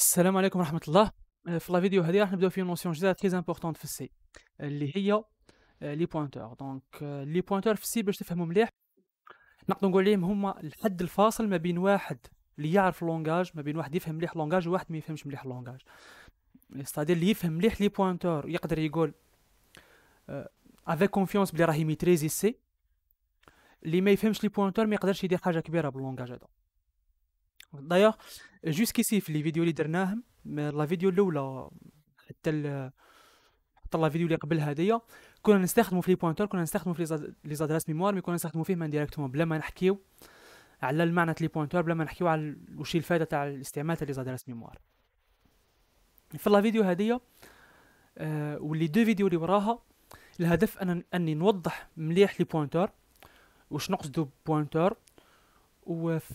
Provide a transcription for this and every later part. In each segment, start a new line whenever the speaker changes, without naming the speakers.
السلام عليكم ورحمه الله آه، في لا فيديو هذه راح نبداو في نوسيون جديده تريز امبورطون في السي آه، اللي هي لي بوينتور دونك لي بوينتور في السي باش تفهموا مليح نقدر نقول لهم هما الحد الفاصل ما بين واحد اللي يعرف لونغاج ما بين واحد يفهم مليح لونغاج وواحد ما يفهمش مليح لونغاج ستادير اللي يفهم مليح لي بوينتور يقدر يقول افيك آه، كونفيونس بلي راهي ميتريزي سي اللي ما يفهمش لي بوينتور ما يقدرش يدير حاجه كبيره باللونغاج هذا دايوغ جوسكيسي في لي فيديو اللي درناهم لا فيديو الاولى حتى ال حتى لا فيديو اللي قبل هذيا كنا نستخدمو في لي بوينتور كنا نستخدمو في لي زادراس ميموار مي كنا نستخدمو فيهم ديريكتومون بلا ما نحكيو على المعنى تاع لي بوينتور بلا ما نحكيو على واش الفائده تاع الاستعمال تاع لي زادراس ميموار في لا فيديو هذيا آه، واللي دو فيديو اللي وراها الهدف انا اني نوضح مليح لي بوينتور واش نقصدو بوينتور وفي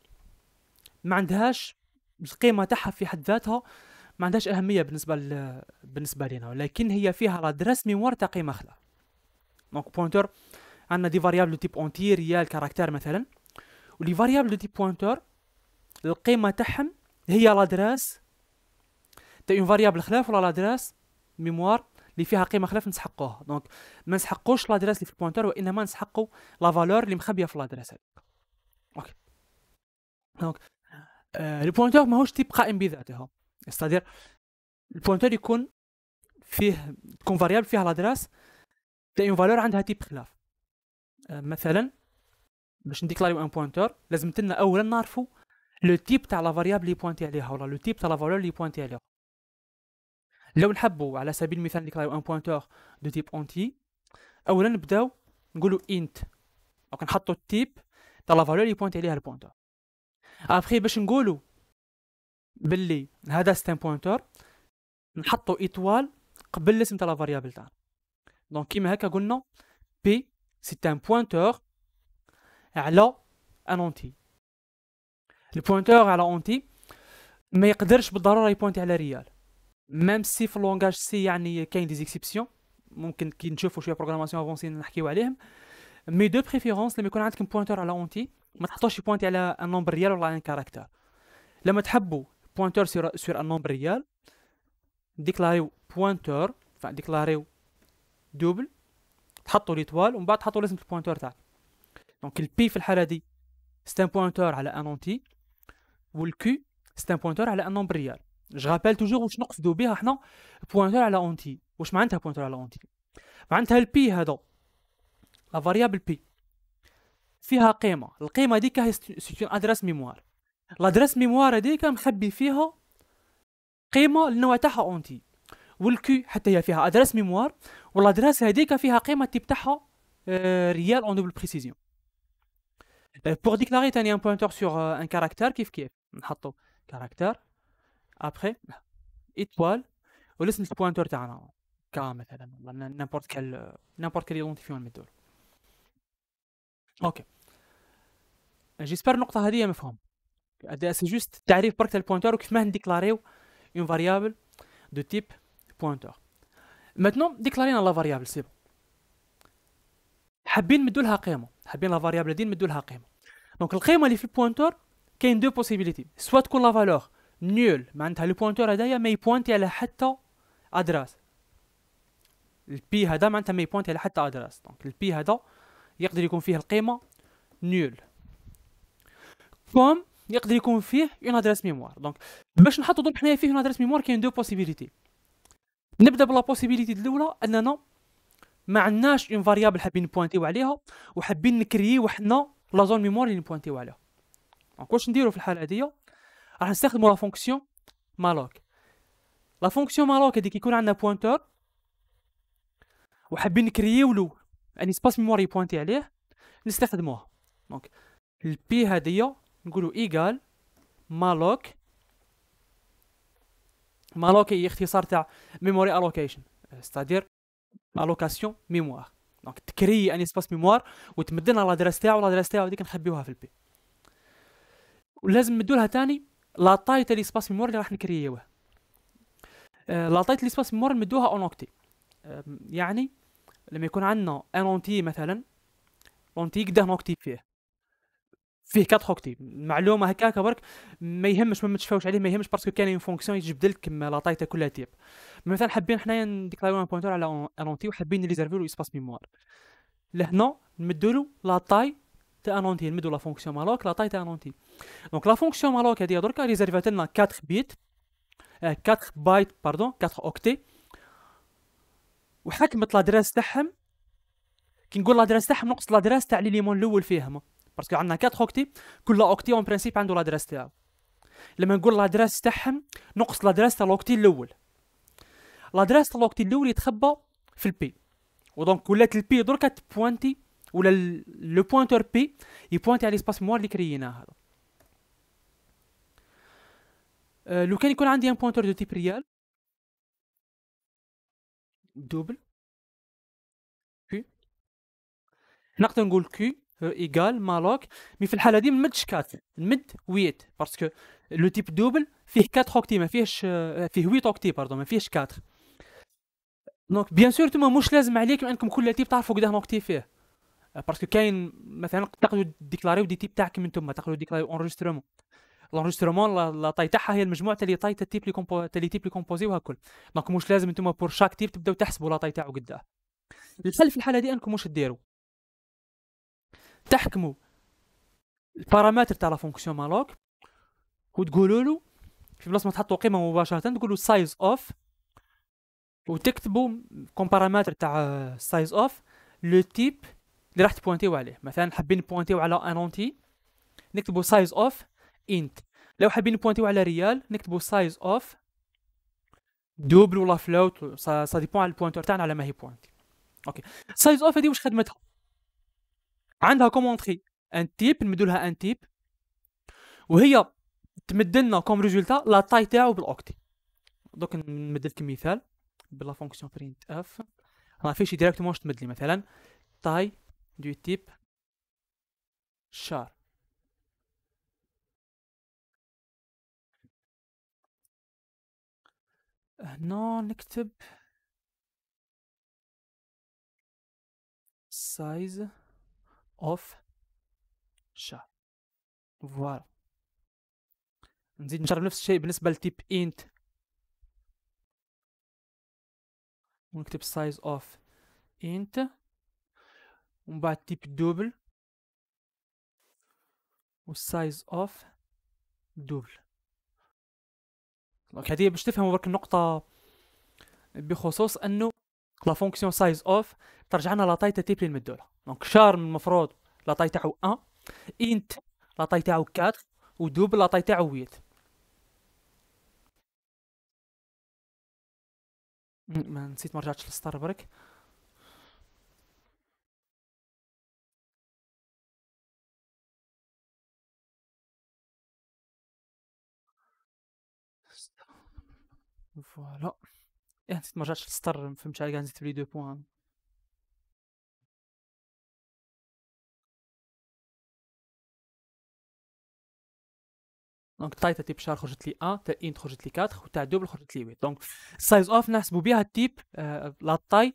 ما عندهاش القيمه تاعها في حد ذاتها ما عندهاش اهميه بالنسبه ل... بالنسبه لنا ولكن هي فيها لادريس رسمي ورتا قيمه خلا دونك بوانتور عندنا دي فاريابل تيب اونتي ريال كاركتير مثلا ولي فاريابل تيب بوانتور القيمه تاعهم هي لادراس تاع اون فاريابل خلاف ولا لادراس ميموار اللي فيها قيمه خلاف نسحقوها دونك ما نسحقوش لادريس اللي في البوينتر وانما نسحقوا لا فالور اللي مخبيه في لادريس هذيك اوكي دونك آه، البوينتور ماهوش تيب قائم بذاته استادير البوينتور يكون فيه تكون فاريابل فيها لادراس تاع اون فالور عندها تيب خلاف آه، مثلا باش نديكلاريو ان بوينتور لازم تلنا اولا نعرفو لو تيب تاع لا فاريابل اللي بوينتي عليها ولا لو تيب تاع لا فالور اللي بوينتي عليها لو نحبو على سبيل المثال نديكلاريو ان بوينتور دو تيب اونتي اولا نبداو نقولو انت دونك نحطو التيب تاع لا فالور اللي بوينتي عليها البوينتور ابخي باش نقولوا باللي هذا ستيم بوينتور نحطوا ايطوال قبل الاسم تاع لا فاريابل تاعنا دونك كيما هكا قلنا بي سي ان بوينتور على ان اونتي البوينتور على اونتي ما يقدرش بالضروره يبوينتي على ريال ميم سي في لونغاج سي يعني كاين دي زيكسيبسيون ممكن كي نشوفوا شويه بروغراماسيون افونسي نحكيو عليهم مي دو بريفيرونس لما يكون عندك بوينتور على اونتي ما تحطوش بوانتي على ان نومبر ريال ولا على ان كاركتر لما تحبوا بوانتور سور سير ان نومبر ريال ديكلاريو بوانتور ديكلاريو دوبل تحطوا ليتوال ومن بعد تحطوا لازم البوانتور تاعك دونك البي في الحاله دي ستان بوانتور على ان اونتي والكي ستان بوانتور على ان نومبر ريال جو رابيل توجور واش نقصدو بها حنا بوانتور على اونتي واش معناتها بوانتور على اونتي معناتها البي هذا لا فاريابل بي فيها قيمه القيمه ديك هي سيتون ادريس ميموار لادريس ميموار هذيك مخبي فيها قيمه النوع تاعها اونتي والكي حتى هي فيها ادريس ميموار والادريس هذيك فيها قيمه تي تاعها آه، ريال اون دوبل بريسيزيون بور ديكلاري تاني ان بوينتور سور ان كاركتر كيف كيف نحطو كاركتر ابخي ايتوال والاسم البوينتور تاعنا كا مثلا نيمبورت كال نيمبورت كال ايدونتيفيون ندور اوكي جيسبر النقطه هذه مفهوم سي جوست تعريف برك تاع البوينتور وكيف ما نديكلاريو اون فاريابل دو تيب بوينتور ماتنو ديكلارينا لا فاريابل سي بون حابين نمدوا لها قيمه حابين لا فاريابل هادي نمدوا لها قيمه دونك القيمه اللي في البوينتور كاين دو بوسيبيليتي سوا تكون لا فالور نول معناتها لو بوينتور هذايا ما يبوانتي على حتى ادراس البي هذا معناتها ما يبوانتي على حتى ادراس دونك البي هذا يقدر يكون فيه القيمه نول كوم يقدر يكون فيه اون ادريس ميموار دونك باش نحطو دونك حنايا فيه اون ادريس ميموار كاين دو بوسيبيليتي نبدا بلا بوسيبيليتي الاولى اننا ما عندناش اون فاريابل حابين نبوانتيو عليها وحابين نكرييو وحنا لا زون ميموار اللي نبوانتيو عليها دونك واش نديرو في الحاله هذه راح نستخدمو لا فونكسيون مالوك لا فونكسيون مالوك هذيك يكون عندنا بوينتور وحابين نكرييو له ان اسباس ميموري بوانتي عليه نستخدموه دونك البي هادية نقولو ايكال مالوك مالوك هي اختصار تاع ميموري الوكيشن ستادير الوكاسيون ميموار دونك تكري ان اسباس ميموار وتمدلنا لادريس تاعو لادريس تاعو هذيك نخبيوها في البي ولازم نمدولها تاني لا طاي تاع الاسباس ميموار اللي راح نكرييوه آه، لا طاي تاع الاسباس ميموار نمدوها اون اوكتي آه، يعني لما يكون عندنا ان اونتي مثلا اونتي قدر نكتب فيه فيه كات اكتيف معلومه هكاك برك ما يهمش ما متشفاوش عليه ما يهمش باسكو كاين اون فونكسيون يجبد لك لاطايته كلها تيب مثلا حابين حنايا نديكلاريو ان بوينتور على ان انونتي وحابين نريزرفي له اسباس ميموار لهنا نمدوا له لاطاي تاع انونتي نمدوا لا فونكسيون مالوك لاطاي تاع ان انونتي دونك لا فونكسيون مالوك هذه دركا ريزيرفات لنا 4 بيت 4 بايت باردون 4 اوكتي وحكمت لادريس تاعهم كي نقول لادريس تاعهم نقص لادريس تاع ليليمون الاول فيهم باسكو عندنا 4 اوكتي كل اوكتي اون برانسيب عنده لادريس تاعو لما نقول لادريس تاعهم نقص لادريس تاع لوكتي الاول لادريس تاع لوكتي الاول يتخبى في البي ودونك ولات البي دركا تبوانتي ولا لو بوينتور بي يبوانتي على ليسباس موار اللي كريناه هذا آه، لو
كان يكون عندي ان بوينتور دو تيب ريال دوبل كي نقدر نقول كي ايكال مالوك
مي في الحاله دي ما نمدش كات نمد ويت باسكو لو تيب دوبل فيه 4 اوكتي ما فيهش فيه 8 اوكتي باردون ما فيهش 4 دونك بيان سور تما مش لازم عليكم انكم كل تيب تعرفوا قداه اوكتي فيه باسكو كاين مثلا تقدروا ديكلاريو دي تيب تاعكم انتم تقدروا ديكلاريو اونريسترومون لونجسترومون لا تاعها هي المجموع تاع لي تاي تاع التيب لي كومبو تاع لي تيب لي كومبوزي وهكل دونك مش لازم انتم بور شاك تيب تبداو تحسبوا لا طاي تاعو قداه الحل في الحاله دي انكم واش ديروا تحكموا البارامتر تاع لا فونكسيون مالوك وتقولوا له في بلاصه ما تحطوا قيمه مباشره تقولوا سايز اوف وتكتبوا كوم بارامتر تاع سايز اوف لو تيب اللي راح تبوانتيو عليه مثلا حابين نبوانتيو على ان نكتبوا سايز اوف انت لو حابين نبوانتيو على ريال نكتبوا سايز اوف دوبل ولا فلوت سا, ديبون على البوانتور تاعنا على ما هي بوانتي اوكي سايز اوف هذه واش خدمتها عندها كومونتري ان تيب نمدوا لها ان تيب وهي تمد لنا كوم ريزولتا لا تاي تاعو بالاوكتي دوك نمد لك مثال بلا فونكسيون برينت اف راه فيشي ديريكتومون تمد لي مثلا تاي دو تيب
شار هنا نكتب size of char فوالا نزيد نشرب نفس الشيء بالنسبه لتيب int ونكتب size of int ومن بعد تيب دوبل و size of دوبل
دونك هذه باش تفهموا برك النقطه بخصوص انه لا فونكسيون سايز اوف ترجعنا لا طاي تيب للمدوله دونك شار من المفروض لا طاي تاعو 1 انت لا طاي تاعو 4 ودوبل لا طاي تاعو 8
ما نسيت ما رجعتش للستار برك فوالا يعني ما رجعتش للسطر ما فهمتش كاع نزيد لي دو بوان دونك تايتا تيب شار خرجت لي 1 تا انت
خرجت لي 4 وتاع دوبل خرجت لي 8 دونك سايز اوف نحسبو بها التيب لا طاي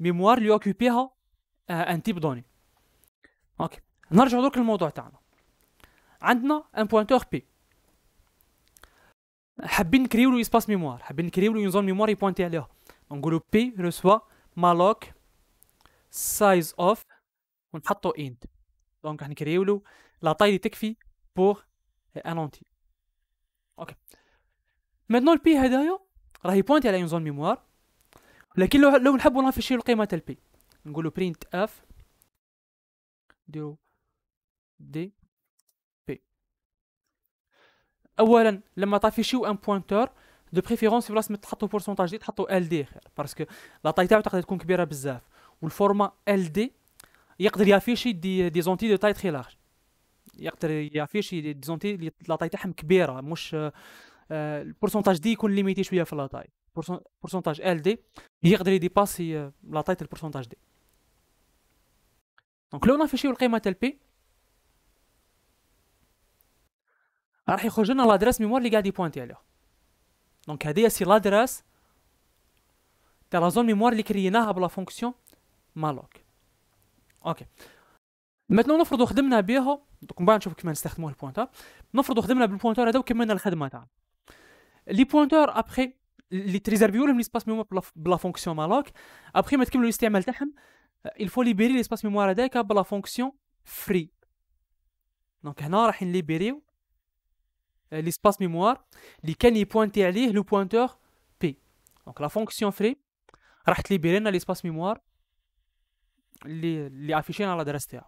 ميموار لي اوكوبيها ان تيب دوني اوكي نرجعو دوك للموضوع تاعنا عندنا ان بوانتور بي حابين نكريو لو اسباس ميموار حابين نكريو لو زون ميموار يبوانتي عليها نقولو بي رسوا مالوك سايز اوف ونحطو انت دونك راح نكريو لو لا طاي اللي تكفي بور ان اونتي اوكي ميتنون البي هدايا راه يبوانتي على زون ميموار لكن لو لو نحبو نافيشيو القيمه تاع البي نقولو برينت اف نديرو دي اولا لما طافيشيو ان بوانتور دو بريفيرونس في بلاصه ما تحطوا بورسونتاج دي تحطوا ال دي خير باسكو لا طاي تاعو تقدر تكون كبيره بزاف والفورما ال دي يقدر يافيشي دي دي زونتي دو تاي تري لارج يقدر يافيشي دي زونتي اللي لا طاي تاعهم كبيره مش آه، آه، البورسونتاج دي يكون ليميتي شويه في لا طاي بورسونتاج ال دي يقدر يديباسي لا آه، طاي البورسونتاج دي دونك لو نافيشيو القيمه تاع بي راح يخرج لنا لادريس ميموار اللي قاعد يبوانتي عليه دونك هذه سي لادريس تاع لا زون ميموار اللي كريناها بلا فونكسيون مالوك اوكي مثلا نفرضوا خدمنا بها دونك من بعد نشوف كيما نستخدموا البوانتور نفرضوا خدمنا بالبوانتور هذا وكملنا الخدمه تاعنا لي بوانتور ابخي اللي تريزيرفيو لهم ليسباس ميموار بلا فونكسيون مالوك ابخي ما تكملوا الاستعمال تاعهم الفو ليبيري ليسباس ميموار هذاك بلا فونكسيون فري دونك هنا راح نليبيريو Euh, l'espace mémoire اللي كان يبوانتي عليه لو pointeur بي دونك لا فونكسيون فري راح تليبيري لنا ليسباس ميموار اللي اللي افيشينا على الادرس تاعو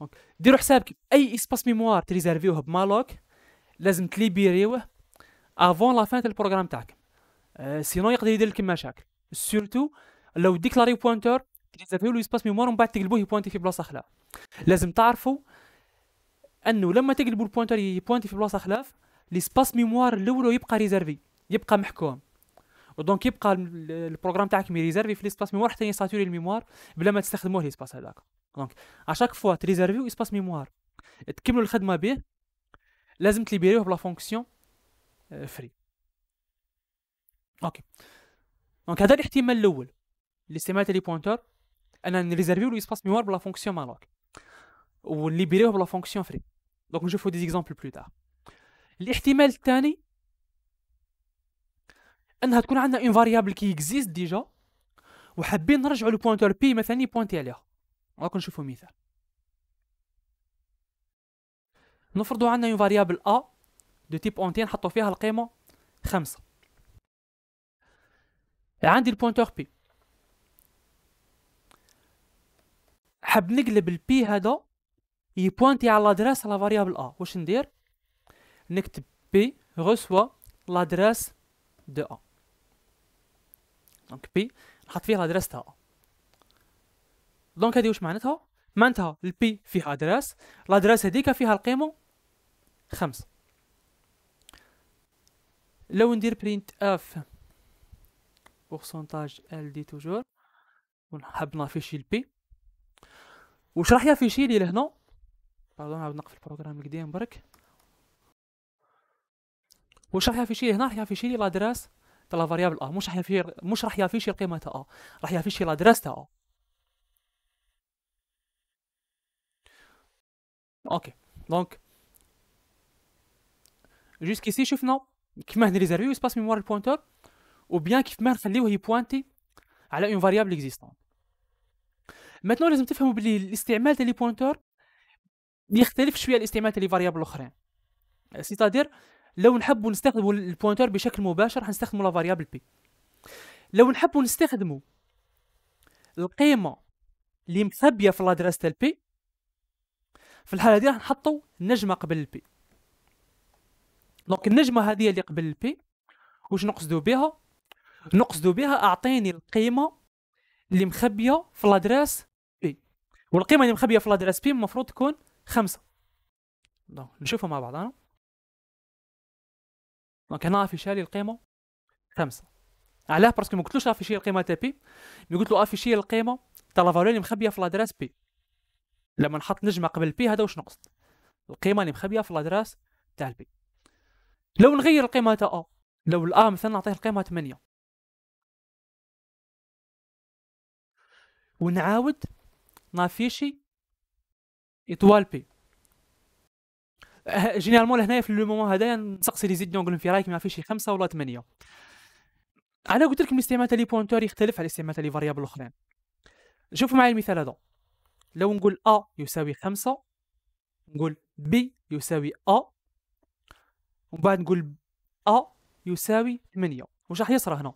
دونك ديروا حسابك اي اسباس ميموار تريزيرفيوه بمالوك لازم تليبيريوه افون لا فان تاع البروغرام تاعك سينو euh, يقدر يدير لك مشاكل سورتو لو ديكلاري بوينتور تريزيرفيو لو اسباس ميموار ومن بعد تقلبوه يبوانتي في بلاصه اخرى لازم تعرفوا انه لما تقلبوا البوينتر يبوينتي في بلاصه خلاف ليسباس ميموار الاول يبقى ريزيرفي يبقى محكوم ودونك يبقى البروغرام تاعك مي ريزيرفي في ليسباس ميموار حتى يساتوري الميموار بلا ما تستخدموه ليسباس هذاك دونك اشاك فوا تريزيرفي اسباس ميموار تكملوا الخدمه به لازم تليبيريوه بلا فونكسيون فري آه، اوكي دونك هذا الاحتمال الاول اللي تاع لي بوانتر انا نريزيرفيو لو سباس ميموار بلا فونكسيون مالوك ونليبيريوه بلا فونكسيون فري دونك نشوفوا دي زيكزامبل بلو تار الاحتمال الثاني انها تكون عندنا اون فاريابل كي اكزيست ديجا وحابين نرجعوا لبوانتور بي مثلا يبوانتي عليها دونك نشوفوا مثال نفرضوا عندنا اون فاريابل ا دو تيب اونتي نحطوا فيها القيمه خمسة عندي البوانتور بي حاب نقلب البي هذا يبوانتي على لادريس على فاريابل ا واش ندير نكتب بي غسوا لادريس دو ا دونك بي نحط فيه لادريس تاع ا دونك هادي واش معناتها معناتها البي فيها ادريس لادريس هذيك فيها القيمه خمسة لو ندير برينت اف بورسونتاج ال دي توجور ونحب نافيشي البي واش راح يافيشي لي لهنا باردون نعاود نقفل البروغرام القديم برك واش راح يفيشي هنا راح يفيشي لي لادريس تاع لا فاريابل ا مش راح يفيشي مش راح يفيشي القيمه تاع ا راح يفيشي لادريس تاع ا اوكي دونك جوسكيسي شفنا كيما ريزيرفي سباس ميموار البوينتور ou بيان كيف ما نخليوه يبوانتي على اون فاريابل اكزيستون maintenant لازم تفهموا بلي الاستعمال تاع لي بوينتور يختلف شويه الاستعمال تاع لي فاريابل الاخرين سيتادير لو نحبوا نستخدموا البوينتر بشكل مباشر حنستخدموا لا فاريابل بي لو نحبوا نستخدموا القيمه اللي مخبيه في لادريس تاع البي في الحاله دي راح نحطوا نجمه قبل البي دونك النجمه هذه اللي قبل البي واش نقصدو بها نقصدو بها اعطيني القيمه اللي مخبيه في لادريس بي والقيمه اللي مخبيه في لادريس بي المفروض تكون خمسة دونك نشوفهم مع بعضنا دونك هنا افيشا القيمة خمسة علاه باسكو ما قلتلوش افيشي القيمة تاع بي مي قلتلو افيشي القيمة تاع لا فالور اللي مخبية في لادراس بي لما نحط نجمة قبل بي هذا واش نقصد القيمة اللي مخبية في لادراس تاع البي لو نغير
القيمة تاع ا لو الا مثلا نعطيه القيمة 8 ونعاود نافيشي
ايطوال بي جينيرالمون لهنايا في لو مومون هذايا نسقسي لي زيديون نقول لهم في رايك ما فيش خمسه ولا ثمانيه انا قلت لكم الاستعمال تاع لي بوانتور يختلف على الاستعمال تاع لي فاريابل الاخرين شوفوا معايا المثال هذا لو نقول ا يساوي خمسة نقول بي يساوي ا ومن بعد نقول ا يساوي ثمانيه واش راح يصرى هنا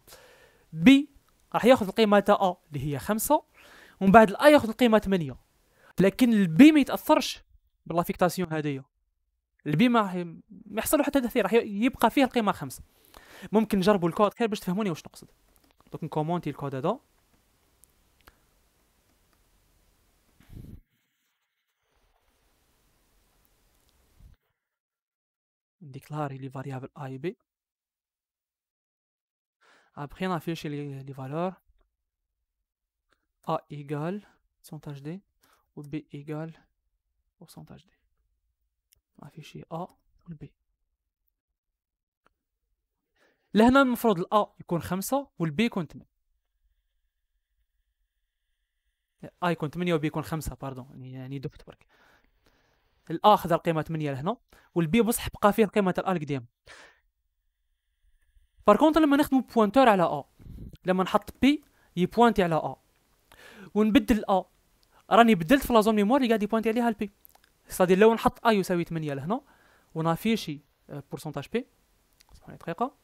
بي راح ياخذ القيمه تاع ا اللي هي خمسة ومن بعد الا ياخذ القيمه ثمانيه لكن البي ما يتاثرش باللافيكتاسيون هذيا البي ما ما يحصل حتى تاثير راح يبقى فيه القيمه خمسه ممكن نجربوا الكود خير باش تفهموني واش نقصد دوك نكومونتي الكود هذا نديكلاري لي فاريابل اي بي ابخي نافيشي لي فالور ا ايغال سونتاج دي و B بورسنتاج دي D. afficher ا و لهنا المفروض الأ يكون خمسة والبي يكون 8 ا يكون 8 وبي يكون خمسة باردون يعني دبت برك الا خذ القيمه 8 لهنا والبي بصح بقى فيه قيمه الا القديم باركونت لما نخدم بوانتور على ا لما نحط بي يبوانتي على ا ونبدل ا راني بدلت في لازون ميموار اللي قاعد يبوانتي عليها البي سادي لو نحط اي يساوي 8 لهنا ونافيشي بورسونتاج آه، بي اسمحوا دقيقه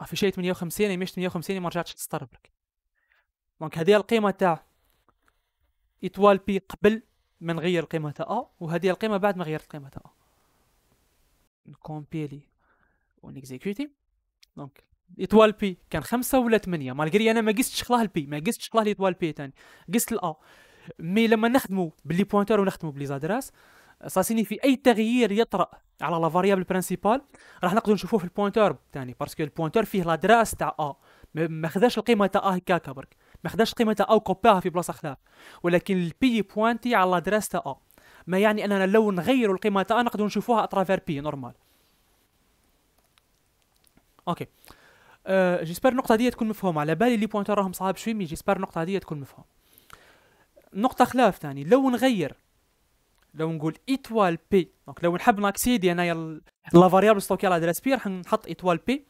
افيشي 58 مش 58 ما رجعتش تستر برك دونك هذه القيمه تاع ايطوال بي قبل ما نغير القيمه تاع ا وهذه القيمه بعد ما غيرت القيمه تاع ا نكومبيلي ونيكزيكوتي دونك ايطوال بي كان خمسه ولا ثمانيه مالغري انا ما قستش خلاه البي ما قستش خلاه ايطوال بي ثاني قست الا مي لما نخدموا باللي بوانتور ونخدموا بلي زادراس سا سينيفي اي تغيير يطرا على لا فاريابل برينسيبال راح نقدروا نشوفوه في البوانتور ثاني باسكو البوانتور فيه لادراس تاع ا ما خداش القيمه تاع ا هكاكا برك ما خداش القيمه تاع او كوباها في بلاصه خلاف ولكن البي بوانتي على لادراس تاع ا ما يعني اننا لو نغيروا القيمه تاع ا نقدروا نشوفوها اترافير بي نورمال اوكي okay. جيسبر آه، النقطه هذه تكون مفهومه على بالي لي بوينتر راهم صعاب شوي مي جيسبر النقطه هذه تكون مفهومه نقطه خلاف ثاني لو نغير لو نقول ايتوال بي دونك لو نحب ناكسيدي انايا لا فاريابل ستوكي على ادريس بي راح نحط ايتوال بي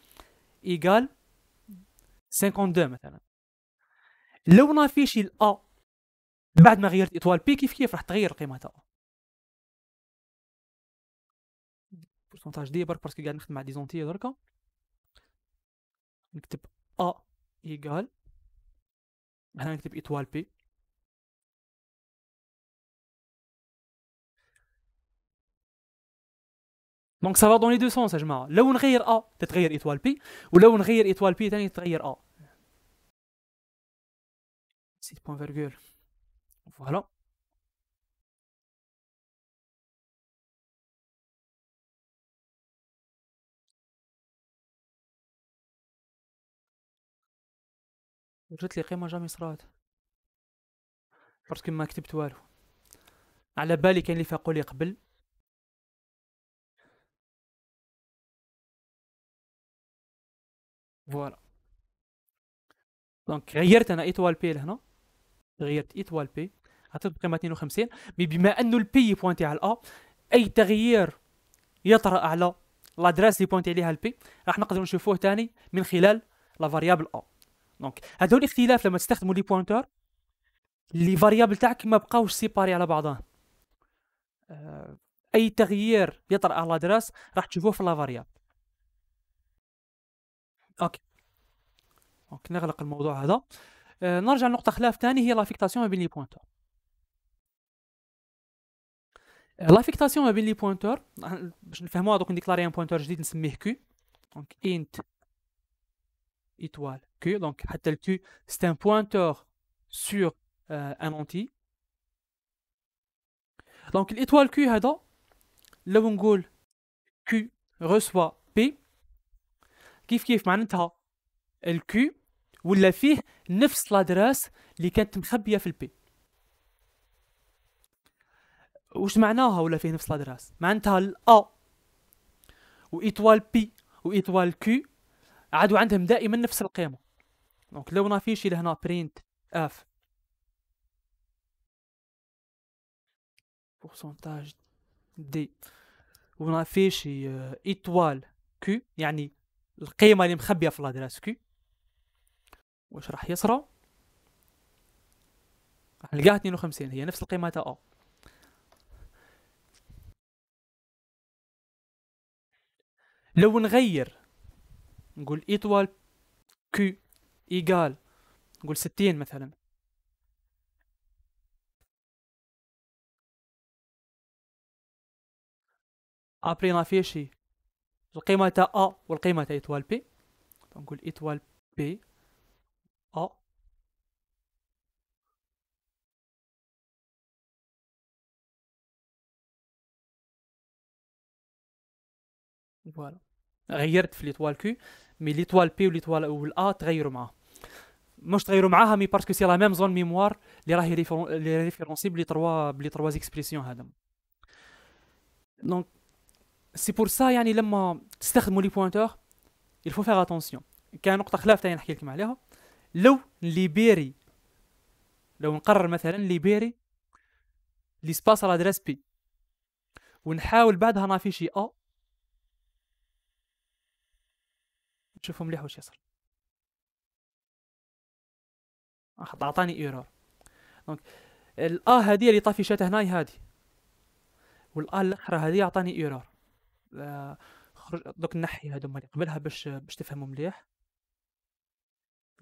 ايكال 52 مثلا لو نافيشي الا بعد ما غيرت ايتوال بي كيف كيف راح تغير القيمه تاعو
بورسونتاج دي برك باسكو قاعد نخدم مع دي زونتي دركا نكتب ا ايكال هنا نكتب ايطوال بي دونك سافا دون لي دو سونس يا جماعه لو نغير ا تتغير ايطوال بي ولو نغير ايطوال بي ثاني تتغير ا سيت بوان فيرغول فوالا جات لي قيمه جامي صرات باسكو ما كتبت والو على بالي كان اللي فاقوا لي قبل فوالا دونك غيرت انا ايتوال بي
لهنا غيرت ايتوال بي عطيت بقيمه 52 مي بما انه البي بوينتي على ا اي تغيير يطرا على لادريس اللي بوينتي عليها البي راح نقدر نشوفوه تاني من خلال لا فاريابل ا دونك هذا هو الاختلاف لما تستخدموا لي بوانتور لي فاريابل تاعك ما بقاوش سيباري على بعضها آه، اي تغيير يطرا على الادراس راح تشوفوه في لا فاريابل اوكي دونك نغلق الموضوع هذا آه، نرجع لنقطة خلاف ثاني هي لافيكتاسيون ما بين لي بوانتور آه، لافيكتاسيون ما بين لي بوانتور باش نفهموها دوك نديكلاري ان بوانتور جديد نسميه كو دونك انت étoile. Okay donc, c'est un pointeur sur euh, un anti. Donc, l'étoile Q, لو نقول Q reçoit P كيف كيف معناتها الكي ولا فيه نفس لادراس اللي كانت مخبيه في البي وش معناها ولا فيه نفس لادراس معناتها الا وايطوال بي وايطوال كي عادوا عندهم دائما نفس القيمه دونك لو نافيشي لهنا برينت اف بورسنتاج دي ونافيشي ايتوال كيو يعني القيمه اللي مخبيه في لادريس كيو واش راح يصرى راح نلقاها 52 هي نفس القيمه تاع او لو نغير
نقول ايطوال كيو ايجال نقول ستين مثلا ابري ما فيه شي القيمة تاع ا والقيمة تاع ايطوال بي نقول ايطوال بي ا فوالا غيرت في ليتوال
كيو مي ليتوال بي وليتوال والا تغيروا معاها مش تغيروا معاها مي باسكو سي لا ميم زون ميموار اللي راهي لي ريفيرونسي بلي تروا بلي تروا زيكسبريسيون هذا دونك سي بور سا يعني لما تستخدموا لي بوينتور يلفو فيغ اتونسيون كان نقطه خلاف ثاني نحكي لكم عليها لو ليبيري لو نقرر مثلا ليبيري ليسباس على ادريس بي
ونحاول بعدها نافيشي ا تشوفه مليح واش يصل
عطاني ايرور دونك الا آه، هذه اللي طافيشات هناي هذه والا الاخرى هذه عطاني ايرور آه، خرج دوك نحي هادو اللي قبلها باش باش تفهموا مليح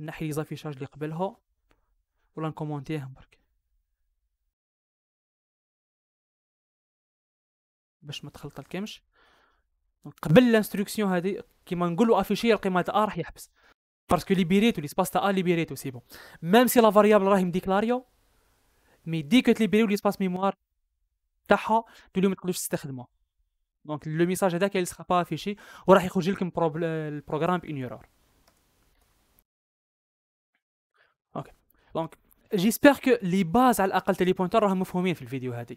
نحي لي زافيشاج اللي قبلها
ولا نكومونتيهم برك باش ما تخلط الكمش قبل لانستركسيون هذه كيما
نقولوا افيشي القيمه تاع آه راح يحبس باسكو ليبيريتو ليسباس تاع ا ليبيريتو سي بون ميم سي لا فاريابل راهي مديكلاريو مي دي كو تليبيريو ليسباس ميموار تاعها تولي ما تقدرش تستخدمه دونك لو ميساج هذاك اللي سخا با افيشي وراح يخرج لكم البروغرام بان ايرور اوكي دونك جيسبر كو لي باز على الاقل تلي بوينتر راهم مفهومين في الفيديو هذه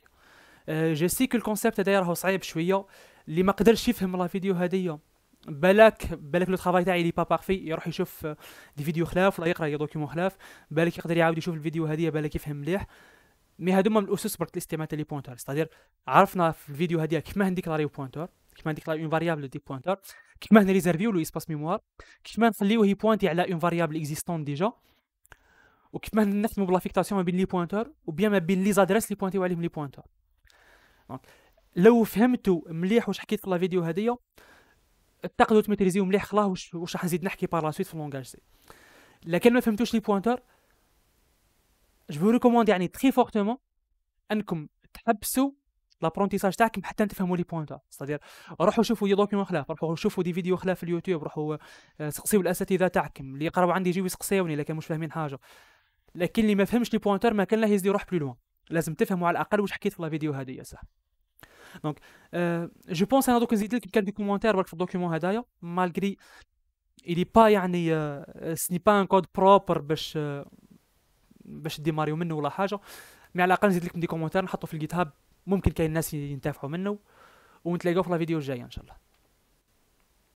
جو سي كو الكونسيبت هذايا راهو صعيب شويه اللي ما قدرش يفهم لا فيديو هذيا بالك بالك لو ترافاي تاعي لي با بارفي يروح يشوف دي آه، فيديو خلاف ولا يقرا دوكيومون خلاف بالك يقدر يعاود يشوف الفيديو هذيا بالك يفهم مليح مي هادو من الاسس برك تاع لي بوينتور ستادير عرفنا في الفيديو كيف عندك لا هنديكلاريو بوينتور كيما هنديكلاريو اون فاريابل دي بوينتور كيما هنريزرفيو لو اسباس ميموار كيف ما نخليوه يبوانتي على اون فاريابل اكزيستون ديجا وكيف وكيما نخدمو بلافيكتاسيون ما بين لي بوينتور وبيان ما بين لي زادريس لي بوينتي وعليهم لي بوينتور دونك لو فهمتوا مليح واش حكيت في لا فيديو هذيا تقدروا تميتريزيو مليح خلاص واش واش راح نزيد نحكي بار لا سويت في لونغاج سي لكن ما فهمتوش لي بوانتور جو ريكوموند يعني تري فورتومون انكم تحبسوا لابرونتيساج تاعكم حتى تفهموا لي بوينتا ستادير روحوا شوفوا دي دوكيومون خلاف روحوا شوفوا دي فيديو خلاف في اليوتيوب روحوا آه، سقسيوا الاساتذه تاعكم اللي يقراو عندي يجيو يسقسيوني لكن مش فاهمين حاجه لكن اللي ما فهمش لي بوانتور ما كان لا يزيد يروح بلو لوان لازم تفهموا على الاقل واش حكيت في الفيديو هذه صاح دونك جو بونس انا دوك نزيد لك كان كومونتير برك في الدوكيومون هذايا مالغري الي با يعني سني با ان كود بروبر باش euh, باش ديماريو منه ولا حاجه مي على الاقل نزيد لكم دي كومونتير نحطو في الجيت هاب ممكن كاين ناس ينتفعوا منه ونتلاقاو في الفيديو الجايه ان شاء الله